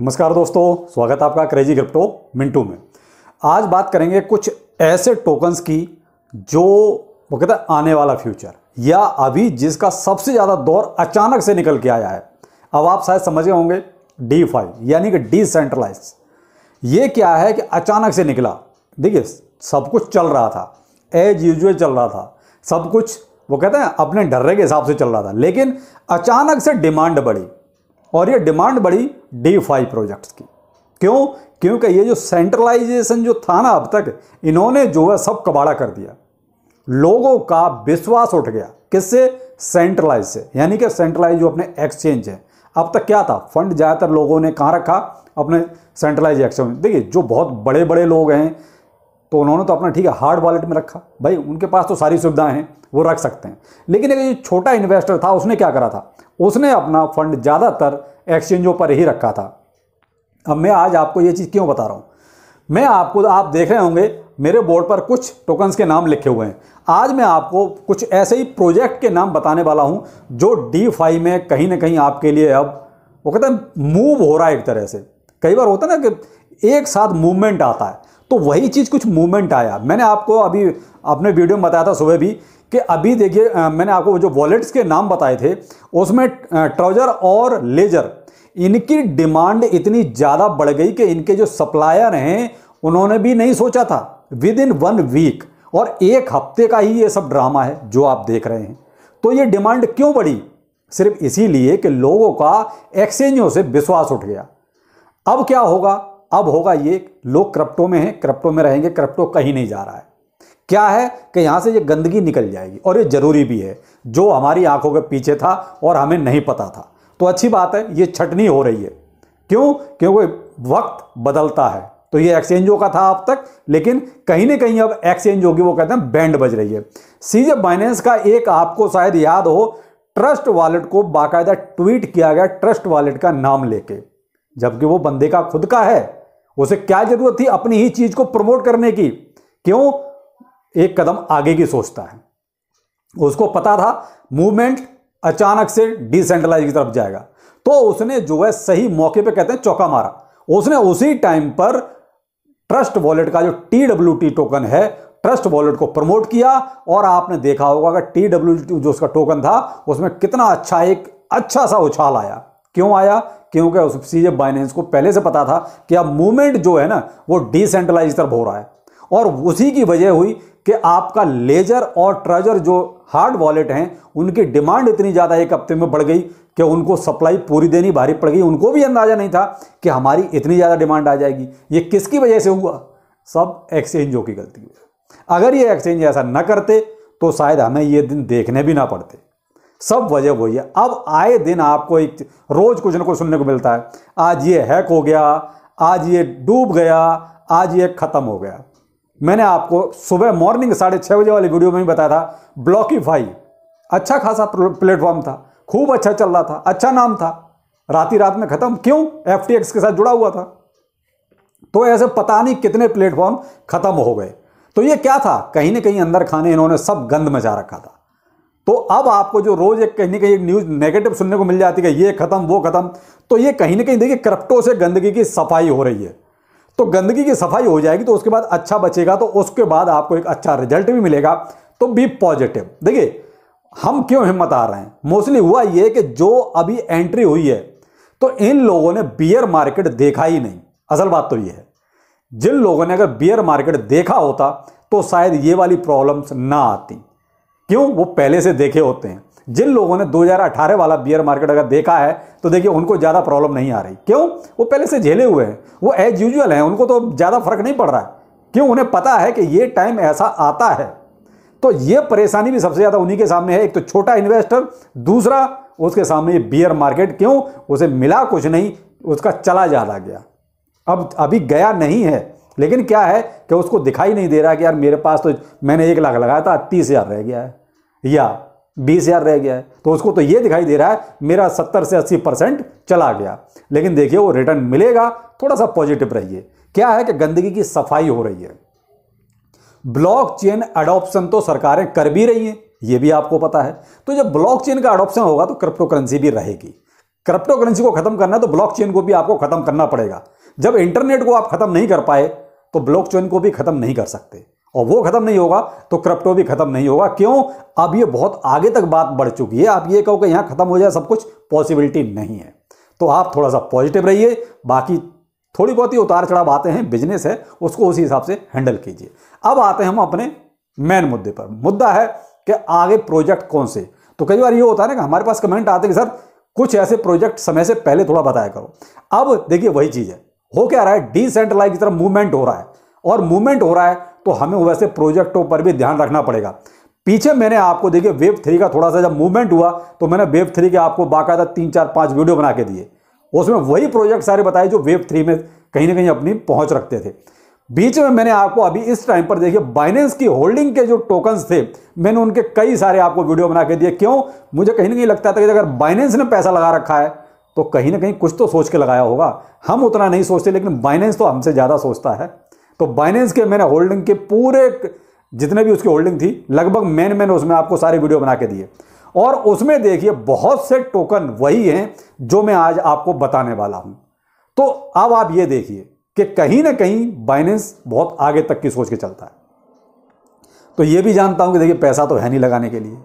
नमस्कार दोस्तों स्वागत है आपका क्रेजी क्रिप्टो मिंटू में आज बात करेंगे कुछ ऐसे टोकन्स की जो वो कहते हैं आने वाला फ्यूचर या अभी जिसका सबसे ज़्यादा दौर अचानक से निकल के आया है अब आप शायद समझे होंगे डी फाइव यानी कि डिसेंट्रलाइज ये क्या है कि अचानक से निकला देखिए सब कुछ चल रहा था एज यूजल चल रहा था सब कुछ वो कहते हैं अपने ढर्रे के हिसाब से चल रहा था लेकिन अचानक से डिमांड बढ़ी और ये डिमांड बढ़ी डी फाइव प्रोजेक्ट्स की क्यों क्योंकि ये जो सेंट्रलाइजेशन जो था ना अब तक इन्होंने जो है सब कबाड़ा कर दिया लोगों का विश्वास उठ गया किससे सेंट्रलाइज से यानी कि सेंट्रलाइज जो अपने एक्सचेंज है अब तक क्या था फंड ज़्यादातर लोगों ने कहाँ रखा अपने सेंट्रलाइज एक्सचेंज देखिए जो बहुत बड़े बड़े लोग हैं तो उन्होंने तो अपना ठीक है हार्ड वॉलेट में रखा भाई उनके पास तो सारी सुविधाएं हैं वो रख सकते हैं लेकिन एक छोटा इन्वेस्टर था उसने क्या करा था उसने अपना फंड ज़्यादातर एक्सचेंजों पर ही रखा था अब मैं आज आपको ये चीज़ क्यों बता रहा हूँ मैं आपको आप देख रहे होंगे मेरे बोर्ड पर कुछ टोकन्स के नाम लिखे हुए हैं आज मैं आपको कुछ ऐसे ही प्रोजेक्ट के नाम बताने वाला हूँ जो डी में कहीं ना कहीं आपके लिए अब वो कहते हैं मूव हो रहा है एक तरह से कई बार होता है ना कि एक साथ मूवमेंट आता है तो वही चीज़ कुछ मूवमेंट आया मैंने आपको अभी अपने वीडियो में बताया था सुबह भी कि अभी देखिए मैंने आपको जो वॉलेट्स के नाम बताए थे उसमें ट्राउज़र और लेजर इनकी डिमांड इतनी ज़्यादा बढ़ गई कि इनके जो सप्लायर हैं उन्होंने भी नहीं सोचा था विद इन वन वीक और एक हफ्ते का ही ये सब ड्रामा है जो आप देख रहे हैं तो ये डिमांड क्यों बढ़ी सिर्फ इसीलिए कि लोगों का एक्सचेंजों से विश्वास उठ गया अब क्या होगा अब होगा ये लोग क्रप्टो में हैं क्रप्टो में रहेंगे क्रप्टो कहीं नहीं जा रहा है क्या है कि यहाँ से ये गंदगी निकल जाएगी और ये ज़रूरी भी है जो हमारी आंखों के पीछे था और हमें नहीं पता था तो अच्छी बात है ये छटनी हो रही है क्यों क्योंकि वक्त बदलता है तो ये एक्सचेंजों का था अब तक लेकिन कहीं ना कहीं अब एक्सचेंज होगी वो कहते हैं बैंड बज रही है सीजे बाइनेंस का एक आपको शायद याद हो ट्रस्ट वॉलेट को बाकायदा ट्वीट किया गया ट्रस्ट वॉलेट का नाम लेके जबकि वो बंदे का खुद का है उसे क्या जरूरत थी अपनी ही चीज को प्रमोट करने की क्यों एक कदम आगे की सोचता है उसको पता था मूवमेंट अचानक से डिसेंट्रलाइज की तरफ जाएगा तो उसने जो है सही मौके पे कहते हैं चौका मारा उसने उसी टाइम पर ट्रस्ट वॉलेट का जो टी डब्ल्यू टी टोकन है ट्रस्ट वॉलेट को प्रमोट किया और आपने देखा होगा कि टी डब्ल्यू टी जो उसका टोकन था उसमें कितना अच्छा एक अच्छा सा उछाल आया क्यों आया क्योंकि उसी जब बाइनेंस को पहले से पता था कि अब मूवमेंट जो है ना वो डिसेंट्रलाइज तरफ हो रहा है और उसी की वजह हुई कि आपका लेजर और ट्रेजर जो हार्ड वॉलेट हैं उनकी डिमांड इतनी ज़्यादा एक हफ्ते में बढ़ गई कि उनको सप्लाई पूरी देनी भारी पड़ गई उनको भी अंदाज़ा नहीं था कि हमारी इतनी ज़्यादा डिमांड आ जाएगी ये किसकी वजह से हुआ सब एक्सचेंजों की गलती है अगर ये एक्सचेंज ऐसा न करते तो शायद हमें ये दिन देखने भी ना पड़ते सब वजह वही है अब आए दिन आपको एक रोज कुछ ना कुछ सुनने को मिलता है आज ये हैक हो गया आज ये डूब गया आज ये ख़त्म हो गया मैंने आपको सुबह मॉर्निंग साढ़े छः बजे वाली वीडियो में भी बताया था ब्लॉकीफाई अच्छा खासा प्लेटफॉर्म था खूब अच्छा चल रहा था अच्छा नाम था रात ही रात में ख़त्म क्यों एफ के साथ जुड़ा हुआ था तो ऐसे पता नहीं कितने प्लेटफॉर्म ख़त्म हो गए तो ये क्या था कहीं ना कहीं अंदर खाने इन्होंने सब गंद मचा रखा था तो अब आपको जो रोज़ एक कहीं ना कहीं न्यूज़ नेगेटिव सुनने को मिल जाती है ये ख़त्म वो ख़त्म तो ये कहीं ना कहीं देखिए करप्टो से गंदगी की सफाई हो रही है तो गंदगी की सफाई हो जाएगी तो उसके बाद अच्छा बचेगा तो उसके बाद आपको एक अच्छा रिजल्ट भी मिलेगा तो बी पॉजिटिव देखिए हम क्यों हिम्मत आ रहे हैं मोस्टली हुआ ये कि जो अभी एंट्री हुई है तो इन लोगों ने बियर मार्केट देखा ही नहीं असल बात तो ये है जिन लोगों ने अगर बियर मार्केट देखा होता तो शायद ये वाली प्रॉब्लम्स ना आती क्यों वो पहले से देखे होते हैं जिन लोगों ने 2018 वाला बियर मार्केट अगर देखा है तो देखिए उनको ज़्यादा प्रॉब्लम नहीं आ रही क्यों वो पहले से झेले हुए हैं वो एज यूजल हैं उनको तो ज़्यादा फर्क नहीं पड़ रहा है क्यों उन्हें पता है कि ये टाइम ऐसा आता है तो ये परेशानी भी सबसे ज़्यादा उन्हीं के सामने है एक तो छोटा इन्वेस्टर दूसरा उसके सामने ये बियर मार्केट क्यों उसे मिला कुछ नहीं उसका चला ज़्यादा गया अब अभी गया नहीं है लेकिन क्या है कि उसको दिखाई नहीं दे रहा कि यार मेरे पास तो मैंने एक लाख लगाया था तीस हज़ार रह गया है या बीस हज़ार रह गया है तो उसको तो ये दिखाई दे रहा है मेरा सत्तर से अस्सी परसेंट चला गया लेकिन देखिए वो रिटर्न मिलेगा थोड़ा सा पॉजिटिव रहिए क्या है कि गंदगी की सफाई हो रही है ब्लॉक चेन अडॉप्शन तो सरकारें कर भी रही हैं ये भी आपको पता है तो जब ब्लॉक चेन का अडॉप्शन होगा तो क्रिप्टो करेंसी भी रहेगी क्रिप्टो करेंसी को खत्म करना है तो चेन को भी आपको खत्म करना पड़ेगा जब इंटरनेट को आप खत्म नहीं कर पाए तो ब्लॉक चेन को भी खत्म नहीं कर सकते और वो खत्म नहीं होगा तो क्रप्टो भी खत्म नहीं होगा क्यों अब ये बहुत आगे तक बात बढ़ चुकी है आप ये कहो कि यहां खत्म हो जाए सब कुछ पॉसिबिलिटी नहीं है तो आप थोड़ा सा पॉजिटिव रहिए बाकी थोड़ी बहुत ही उतार चढ़ाव आते हैं बिजनेस है उसको उसी हिसाब से हैंडल कीजिए अब आते हैं हम अपने मेन मुद्दे पर मुद्दा है कि आगे प्रोजेक्ट कौन से तो कई बार ये होता है ना कि हमारे पास कमेंट आते हैं कि सर कुछ ऐसे प्रोजेक्ट समय से पहले थोड़ा बताया करो अब देखिए वही चीज़ है हो क्या रहा है डिसेंट्रलाइज की तरफ मूवमेंट हो रहा है और मूवमेंट हो रहा है तो हमें वैसे प्रोजेक्टों पर भी ध्यान रखना पड़ेगा पीछे मैंने आपको देखिए वेब थ्री का थोड़ा सा जब मूवमेंट हुआ तो मैंने वेब थ्री के आपको बाकायदा तीन चार पांच वीडियो बना के दिए उसमें वही प्रोजेक्ट सारे बताए जो वेब थ्री में कहीं ना कहीं अपनी पहुंच रखते थे बीच में मैंने आपको अभी इस टाइम पर देखिए बाइनेंस की होल्डिंग के जो टोकन्स थे मैंने उनके कई सारे आपको वीडियो बना के दिए क्यों मुझे कहीं ना कहीं लगता था कि अगर बाइनेंस ने पैसा लगा रखा है तो कहीं ना कहीं कुछ तो सोच के लगाया होगा हम उतना नहीं सोचते लेकिन बाइनेंस तो हमसे ज़्यादा सोचता है तो बाइनेंस के मैंने होल्डिंग के पूरे जितने भी उसकी होल्डिंग थी लगभग मेन मैन उसमें आपको सारे वीडियो बना के दिए और उसमें देखिए बहुत से टोकन वही हैं जो मैं आज आपको बताने वाला हूं तो अब आप ये देखिए कि कहीं ना कहीं बाइनेंस बहुत आगे तक की सोच के चलता है तो ये भी जानता हूं कि देखिए पैसा तो है नहीं लगाने के लिए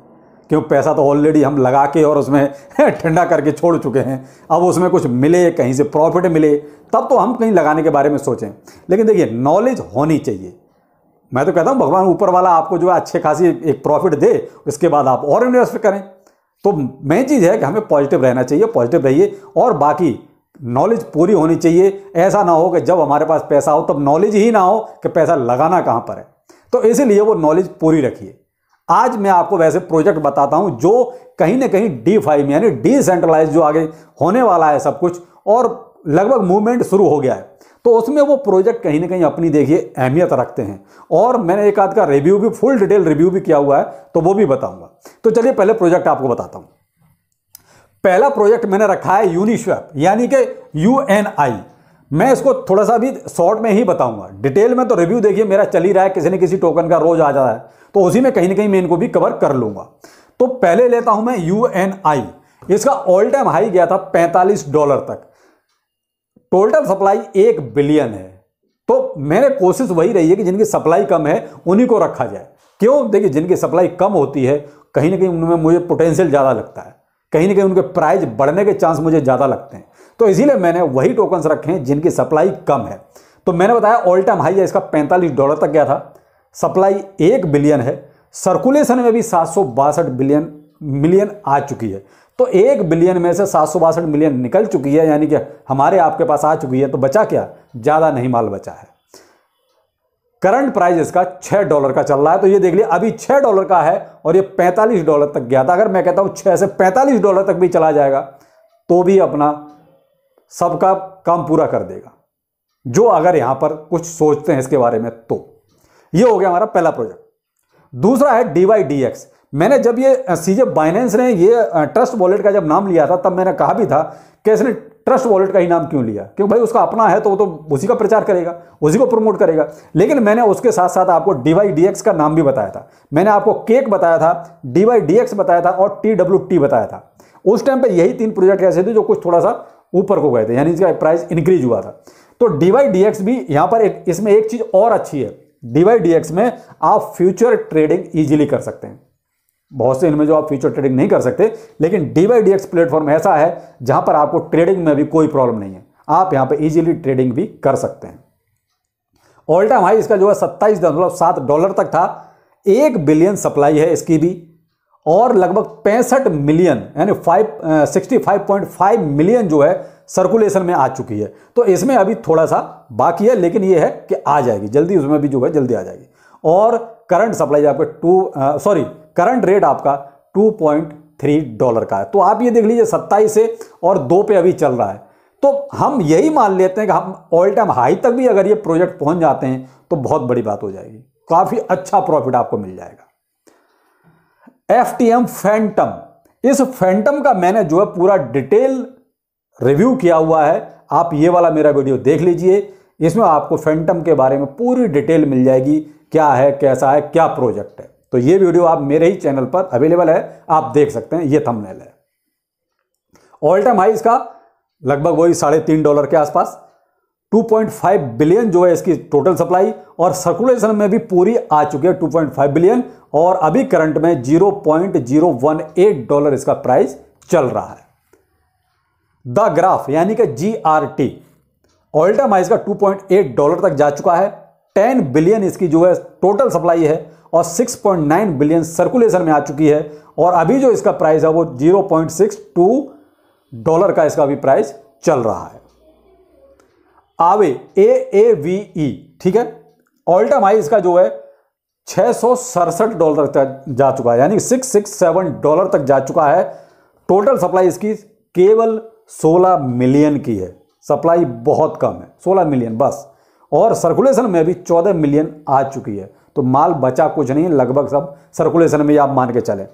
क्यों पैसा तो ऑलरेडी हम लगा के और उसमें ठंडा करके छोड़ चुके हैं अब उसमें कुछ मिले कहीं से प्रॉफिट मिले तब तो हम कहीं लगाने के बारे में सोचें लेकिन देखिए नॉलेज होनी चाहिए मैं तो कहता हूँ भगवान ऊपर वाला आपको जो है अच्छे खासी एक प्रॉफिट दे उसके बाद आप और इन्वेस्ट करें तो मेन चीज़ है कि हमें पॉजिटिव रहना चाहिए पॉजिटिव रहिए और बाकी नॉलेज पूरी होनी चाहिए ऐसा ना हो कि जब हमारे पास पैसा हो तब नॉलेज ही ना हो कि पैसा लगाना कहाँ पर है तो इसीलिए वो नॉलेज पूरी रखिए आज मैं आपको वैसे प्रोजेक्ट बताता हूं जो कहीं ना कहीं डी फाइव में यानी डिसेंट्रलाइज जो आगे होने वाला है सब कुछ और लगभग मूवमेंट शुरू हो गया है तो उसमें वो प्रोजेक्ट कहीं ना कहीं अपनी देखिए अहमियत रखते हैं और मैंने एक आध का रिव्यू भी फुल डिटेल रिव्यू भी किया हुआ है तो वो भी बताऊंगा तो चलिए पहले प्रोजेक्ट आपको बताता हूं पहला प्रोजेक्ट मैंने रखा है यूनिश्वेप यानी कि यू मैं इसको थोड़ा सा भी शॉर्ट में ही बताऊंगा डिटेल में तो रिव्यू देखिए मेरा चल ही रहा है किसी न किसी टोकन का रोज आ जा रहा है तो उसी में कहीं ना कहीं मैं इनको भी कवर कर लूंगा तो पहले लेता हूं मैं यू इसका ऑल टाइम हाई गया था 45 डॉलर तक टोटल सप्लाई एक बिलियन है तो मैंने कोशिश वही रही है कि जिनकी सप्लाई कम है उन्हीं को रखा जाए क्यों देखिए जिनकी सप्लाई कम होती है कहीं ना कहीं उनमें मुझे पोटेंशियल ज़्यादा लगता है कहीं ना कहीं उनके प्राइस बढ़ने के चांस मुझे ज़्यादा लगते हैं तो इसीलिए मैंने वही टोकन्स रखे हैं जिनकी सप्लाई कम है तो मैंने बताया ऑल टाइम हाई है इसका 45 डॉलर तक गया था सप्लाई एक बिलियन है सर्कुलेशन में भी सात बिलियन मिलियन आ चुकी है तो एक बिलियन में से सात मिलियन निकल चुकी है यानी कि हमारे आपके पास आ चुकी है तो बचा क्या ज़्यादा नहीं माल बचा है करंट प्राइस इसका छः डॉलर का चल रहा है तो ये देख लिया अभी छः डॉलर का है और ये पैंतालीस डॉलर तक गया था अगर मैं कहता हूँ छः से पैंतालीस डॉलर तक भी चला जाएगा तो भी अपना सबका काम पूरा कर देगा जो अगर यहां पर कुछ सोचते हैं इसके बारे में तो ये हो गया हमारा पहला प्रोजेक्ट दूसरा है डीवाई डी एक्स मैंने जब ये सीजे बाइनेंस ने ये ट्रस्ट वॉलेट का जब नाम लिया था तब मैंने कहा भी था कि इसने ट्रस्ट वॉलेट का ही नाम क्यों लिया क्योंकि भाई उसका अपना है तो वो तो उसी का प्रचार करेगा उसी को प्रमोट करेगा लेकिन मैंने उसके साथ साथ आपको डीवाई डी एक्स का नाम भी बताया था मैंने आपको केक बताया था डीवाई डी एक्स बताया था और टी डब्ल्यू टी बताया था उस टाइम पर यही तीन प्रोजेक्ट ऐसे थे जो कुछ थोड़ा सा ऊपर को गए थे यानी इसका प्राइस इंक्रीज हुआ था तो डीवाई डी एक्स भी यहां पर एक इसमें एक चीज़ और अच्छी है डीवाई डी एक्स में आप फ्यूचर ट्रेडिंग ईजिली कर सकते हैं बहुत से इनमें जो आप फ्यूचर ट्रेडिंग नहीं कर सकते लेकिन डीवाई डी एक्स प्लेटफॉर्म ऐसा है जहां पर आपको ट्रेडिंग में भी कोई प्रॉब्लम नहीं है आप यहां पर ईजिली ट्रेडिंग भी कर सकते हैं ऑल टाइम हाई इसका जो है सत्ताईस दशमलव सात डॉलर तक था एक बिलियन सप्लाई है इसकी भी और लगभग पैंसठ मिलियन यानी five sixty five point five million जो है सर्कुलेशन में आ चुकी है तो इसमें अभी थोड़ा सा बाकी है लेकिन ये है कि आ जाएगी जल्दी उसमें भी जो है जल्दी आ जाएगी और करंट सप्लाई आपका टू सॉरी करंट रेट आपका टू पॉइंट थ्री डॉलर का है तो आप ये देख लीजिए सत्ताईस से और दो पे अभी चल रहा है तो हम यही मान लेते हैं कि हम ऑल टाइम हाई तक भी अगर ये प्रोजेक्ट पहुँच जाते हैं तो बहुत बड़ी बात हो जाएगी काफ़ी अच्छा प्रॉफिट आपको मिल जाएगा एफ टी एम फैंटम इस फैंटम का मैंने जो है पूरा डिटेल रिव्यू किया हुआ है आप ये वाला मेरा वीडियो देख लीजिए इसमें आपको फैंटम के बारे में पूरी डिटेल मिल जाएगी क्या है कैसा है क्या प्रोजेक्ट है तो ये वीडियो आप मेरे ही चैनल पर अवेलेबल है आप देख सकते हैं ये थंबनेल है ऑल टाइम हाई इसका लगभग वही साढ़े तीन डॉलर के आसपास 2.5 बिलियन जो है इसकी टोटल सप्लाई और सर्कुलेशन में भी पूरी आ चुकी है 2.5 बिलियन और अभी करंट में 0.018 डॉलर इसका प्राइस चल रहा है द ग्राफ यानी कि G R T all time highs का 2.8 डॉलर तक जा चुका है 10 बिलियन इसकी जो है टोटल सप्लाई है और 6.9 बिलियन सर्कुलेशन में आ चुकी है और अभी जो इसका प्राइस है वो 0.62 डॉलर का इसका अभी प्राइस चल रहा है आवे ए ए वी ई ठीक है ऑल टाइम हाई इसका जो है छह सौ सड़सठ डॉलर तक जा चुका है यानी सिक्स सिक्स सेवन डॉलर तक जा चुका है टोटल सप्लाई इसकी केवल सोलह मिलियन की है सप्लाई बहुत कम है सोलह मिलियन बस और सर्कुलेशन में भी चौदह मिलियन आ चुकी है तो माल बचा कुछ नहीं लगभग सब सर्कुलेशन में आप मान के चले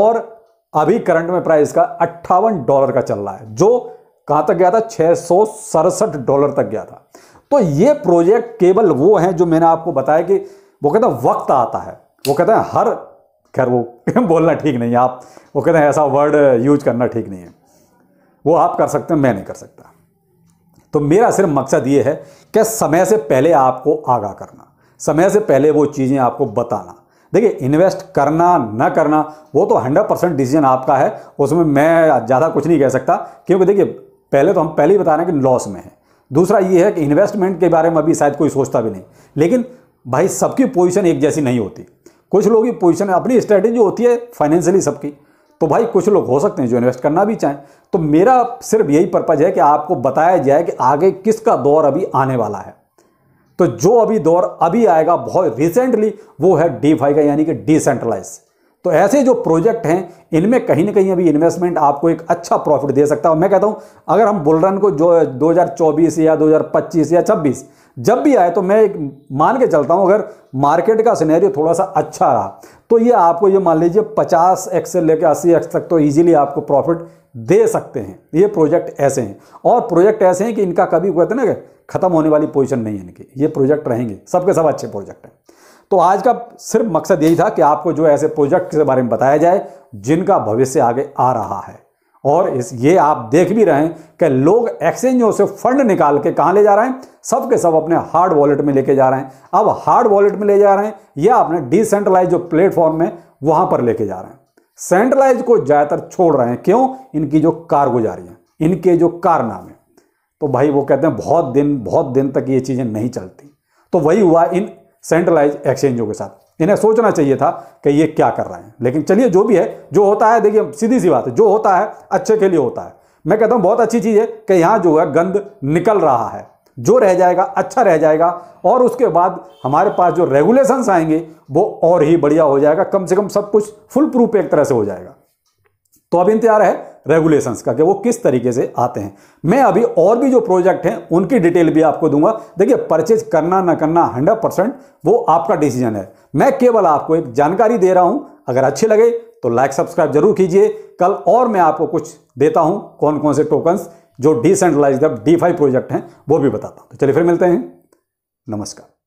और अभी करंट में प्राइस का अट्ठावन डॉलर का चल रहा है जो कहां तक गया था छह डॉलर तक गया था तो ये प्रोजेक्ट केवल वो है जो मैंने आपको बताया कि वो कहते हैं वक्त आता है वो कहते हैं हर खैर वो बोलना ठीक नहीं है आप वो कहते हैं ऐसा वर्ड यूज करना ठीक नहीं है वो आप कर सकते हैं मैं नहीं कर सकता तो मेरा सिर्फ मकसद ये है कि समय से पहले आपको आगाह करना समय से पहले वो चीज़ें आपको बताना देखिए इन्वेस्ट करना ना करना वो तो 100 परसेंट डिसीजन आपका है उसमें मैं ज़्यादा कुछ नहीं कह सकता क्योंकि देखिए पहले तो हम पहले ही बता रहे हैं कि लॉस में है दूसरा ये है कि इन्वेस्टमेंट के बारे में अभी शायद कोई सोचता भी नहीं लेकिन भाई सबकी पोजिशन एक जैसी नहीं होती कुछ लोगों की पोजिशन अपनी स्ट्रैटेजी होती है फाइनेंशियली सबकी तो भाई कुछ लोग हो सकते हैं जो इन्वेस्ट करना भी चाहें तो मेरा सिर्फ यही पर्पज़ है कि आपको बताया जाए कि आगे किसका दौर अभी आने वाला है तो जो अभी दौर अभी आएगा बहुत रिसेंटली वो है डी का यानी कि डिसेंट्रलाइज तो ऐसे जो प्रोजेक्ट हैं इनमें कहीं ना कहीं अभी इन्वेस्टमेंट आपको एक अच्छा प्रॉफिट दे सकता है मैं कहता हूं अगर हम बुलरन को जो 2024 या 2025 या 26 जब भी आए तो मैं एक मान के चलता हूं अगर मार्केट का सिनेरियो थोड़ा सा अच्छा रहा तो ये आपको ये मान लीजिए पचास एक्स से लेकर अस्सी एक्स तक तो ईजिली आपको प्रॉफिट दे सकते हैं ये प्रोजेक्ट ऐसे हैं और प्रोजेक्ट ऐसे हैं कि इनका कभी कहते ना खत्म होने वाली पोजिशन नहीं है इनकी ये प्रोजेक्ट रहेंगे सबके सब अच्छे प्रोजेक्ट हैं तो आज का सिर्फ मकसद यही था कि आपको जो ऐसे प्रोजेक्ट के बारे में बताया जाए जिनका भविष्य आगे आ रहा है और इस ये आप देख भी रहे हैं कि लोग एक्सचेंजों से फंड निकाल के कहाँ ले जा रहे हैं सब के सब अपने हार्ड वॉलेट में लेके जा रहे हैं अब हार्ड वॉलेट में ले जा रहे हैं या अपने डिसेंट्रलाइज जो प्लेटफॉर्म है वहाँ पर लेके जा रहे हैं सेंट्रलाइज को ज़्यादातर छोड़ रहे हैं क्यों इनकी जो कारगुजारी हैं इनके जो कारनामे तो भाई वो कहते हैं बहुत दिन बहुत दिन तक ये चीज़ें नहीं चलती तो वही हुआ इन सेंट्रलाइज एक्सचेंजों के साथ इन्हें सोचना चाहिए था कि ये क्या कर रहे हैं लेकिन चलिए जो भी है जो होता है देखिए सीधी सी बात है जो होता है अच्छे के लिए होता है मैं कहता हूँ बहुत अच्छी चीज़ है कि यहाँ जो है गंद निकल रहा है जो रह जाएगा अच्छा रह जाएगा और उसके बाद हमारे पास जो रेगुलेशंस आएंगे वो और ही बढ़िया हो जाएगा कम से कम सब कुछ फुल प्रूफ एक तरह से हो जाएगा तो अब इंतजार है रेगुलेशंस का कि वो किस तरीके से आते हैं मैं अभी और भी जो प्रोजेक्ट हैं उनकी डिटेल भी आपको दूंगा देखिए परचेज करना ना करना हंड्रेड परसेंट वो आपका डिसीजन है मैं केवल आपको एक जानकारी दे रहा हूं अगर अच्छे लगे तो लाइक सब्सक्राइब जरूर कीजिए कल और मैं आपको कुछ देता हूं कौन कौन से टोकन्स जो डिसेंट्रलाइज डी फाइव प्रोजेक्ट हैं वो भी बताता हूँ तो चलिए फिर मिलते हैं नमस्कार